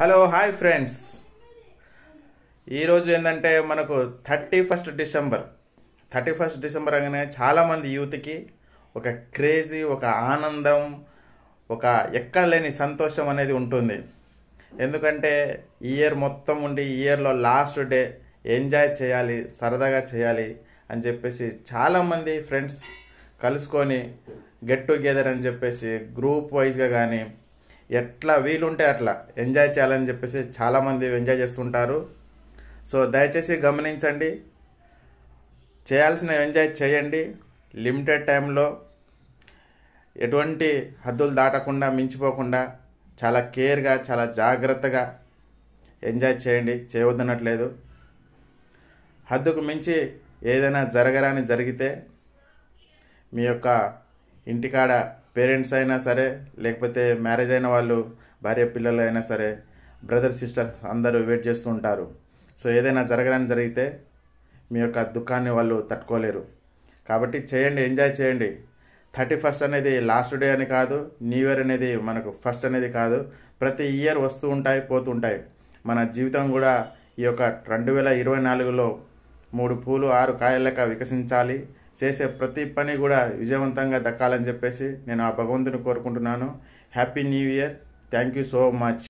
hello hi friends ఈరోజు ఏంటంటే మనకు thirty first December thirty first December అనగానే చాలామంది యూత్కి ఒక క్రేజీ ఒక ఆనందం ఒక ఎక్కడ లేని సంతోషం అనేది ఉంటుంది ఎందుకంటే ఇయర్ మొత్తం ఉండి ఇయర్లో లాస్ట్ డే ఎంజాయ్ చేయాలి సరదాగా చేయాలి అని చెప్పేసి చాలామంది ఫ్రెండ్స్ కలుసుకొని గెట్ టుగెదర్ అని చెప్పేసి గ్రూప్ వైజ్గా కానీ ఎట్లా వీలుంటే అట్లా ఎంజాయ్ చేయాలని చెప్పేసి చాలామంది ఎంజాయ్ చేస్తుంటారు సో దయచేసి గమనించండి చేయాల్సిన ఎంజాయ్ చేయండి లిమిటెడ్ టైంలో ఎటువంటి హద్దులు దాటకుండా మించిపోకుండా చాలా కేర్గా చాలా జాగ్రత్తగా ఎంజాయ్ చేయండి చేయవద్దనట్లేదు హద్దుకు మించి ఏదైనా జరగరాని జరిగితే మీ యొక్క ఇంటికాడ పేరెంట్స్ అయినా సరే లేకపోతే మ్యారేజ్ అయిన వాళ్ళు భార్య పిల్లలు అయినా సరే బ్రదర్ సిస్టర్ అందరూ వెయిట్ చేస్తూ ఉంటారు సో ఏదైనా జరగడానికి జరిగితే మీ యొక్క దుఃఖాన్ని వాళ్ళు తట్టుకోలేరు కాబట్టి చేయండి ఎంజాయ్ చేయండి థర్టీ ఫస్ట్ అనేది లాస్ట్ డే అని కాదు న్యూ ఇయర్ అనేది మనకు ఫస్ట్ అనేది కాదు ప్రతి ఇయర్ వస్తూ ఉంటాయి పోతూ ఉంటాయి మన జీవితం కూడా ఈ యొక్క రెండు వేల ఇరవై నాలుగులో మూడు పూలు ఆరు కాయల లెక్క వికసించాలి చేసే ప్రతి పని కూడా విజయవంతంగా దక్కాలని చెప్పేసి నేను ఆ భగవంతుని కోరుకుంటున్నాను happy new year thank you so much